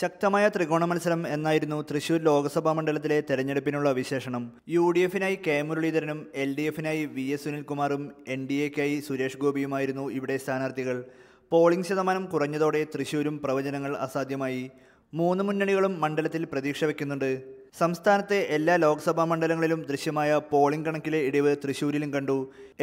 ശക്തമായ ത്രികോണ മത്സരം എന്നായിരുന്നു തൃശൂർ ലോക്സഭാ മണ്ഡലത്തിലെ തെരഞ്ഞെടുപ്പിനുള്ള വിശേഷണം യു ഡി എഫിനായി കെ മുരളീധരനും എൽ ഡി എഫിനായി വി എസ് സുനിൽകുമാറും എൻ ഡി എക്കായി സുരേഷ് ഗോപിയുമായിരുന്നു ഇവിടെ സ്ഥാനാർത്ഥികൾ പോളിംഗ് ശതമാനം കുറഞ്ഞതോടെ തൃശൂരും പ്രവചനങ്ങൾ അസാധ്യമായി മൂന്ന് മുന്നണികളും മണ്ഡലത്തിൽ പ്രതീക്ഷ വയ്ക്കുന്നുണ്ട് സംസ്ഥാനത്തെ എല്ലാ ലോക്സഭാ മണ്ഡലങ്ങളിലും ദൃശ്യമായ പോളിംഗ് കണക്കിലെ ഇടിവ് തൃശൂരിലും കണ്ടു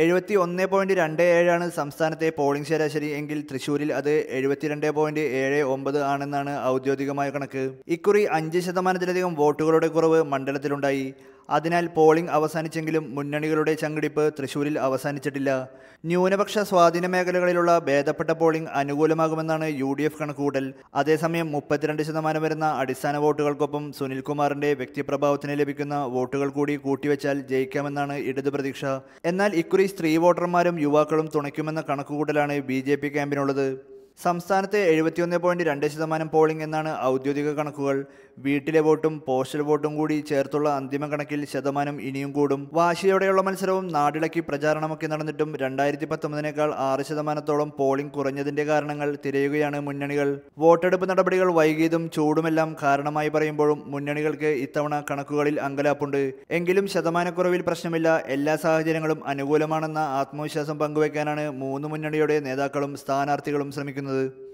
എഴുപത്തി ഒന്ന് പോയിന്റ് രണ്ട് ഏഴാണ് സംസ്ഥാനത്തെ പോളിംഗ് ശരാശരി എങ്കിൽ തൃശൂരിൽ അത് എഴുപത്തിരണ്ട് പോയിന്റ് ഏഴ് ഒമ്പത് ആണെന്നാണ് ഔദ്യോഗികമായ കണക്ക് ഇക്കുറി അഞ്ച് ശതമാനത്തിലധികം വോട്ടുകളുടെ കുറവ് മണ്ഡലത്തിലുണ്ടായി അതിനാൽ പോളിംഗ് അവസാനിച്ചെങ്കിലും മുന്നണികളുടെ ചങ്കിടിപ്പ് തൃശൂരിൽ അവസാനിച്ചിട്ടില്ല ന്യൂനപക്ഷ സ്വാധീന മേഖലകളിലുള്ള ഭേദപ്പെട്ട പോളിംഗ് അനുകൂലമാകുമെന്നാണ് യു ഡി എഫ് കണക്കുകൂട്ടൽ അതേസമയം മുപ്പത്തിരണ്ട് ശതമാനം വരുന്ന അടിസ്ഥാന വോട്ടുകൾക്കൊപ്പം സുനിൽകുമാറിന്റെ വ്യക്തിപ്രഭാവത്തിന് ലഭിക്കുന്ന വോട്ടുകൾ കൂടി കൂട്ടിവെച്ചാൽ ജയിക്കാമെന്നാണ് ഇടത് പ്രതീക്ഷ എന്നാൽ ഇക്കുറി സ്ത്രീ വോട്ടർമാരും യുവാക്കളും തുണയ്ക്കുമെന്ന കണക്കുകൂട്ടലാണ് ബി ജെ പി ക്യാമ്പിനുള്ളത് സംസ്ഥാനത്ത് എഴുപത്തിയൊന്ന് പോയിന്റ് രണ്ട് ശതമാനം പോളിംഗ് എന്നാണ് ഔദ്യോഗിക കണക്കുകൾ വീട്ടിലെ വോട്ടും പോസ്റ്റൽ വോട്ടും കൂടി ചേർത്തുള്ള അന്തിമ കണക്കിൽ ശതമാനം ഇനിയും കൂടും വാശിയോടെയുള്ള മത്സരവും നാടിളക്കി പ്രചാരണമൊക്കെ നടന്നിട്ടും രണ്ടായിരത്തി പത്തൊമ്പതിനേക്കാൾ ആറ് ശതമാനത്തോളം പോളിംഗ് കുറഞ്ഞതിന്റെ കാരണങ്ങൾ തിരയുകയാണ് മുന്നണികൾ വോട്ടെടുപ്പ് നടപടികൾ വൈകിയതും ചൂടുമെല്ലാം കാരണമായി പറയുമ്പോഴും മുന്നണികൾക്ക് ഇത്തവണ കണക്കുകളിൽ അങ്കലാപ്പുണ്ട് എങ്കിലും ശതമാനക്കുറവിൽ പ്രശ്നമില്ല എല്ലാ സാഹചര്യങ്ങളും അനുകൂലമാണെന്ന ആത്മവിശ്വാസം പങ്കുവയ്ക്കാനാണ് മൂന്ന് മുന്നണിയുടെ നേതാക്കളും സ്ഥാനാർത്ഥികളും ശ്രമിക്കുന്നത് പറയുന്നത്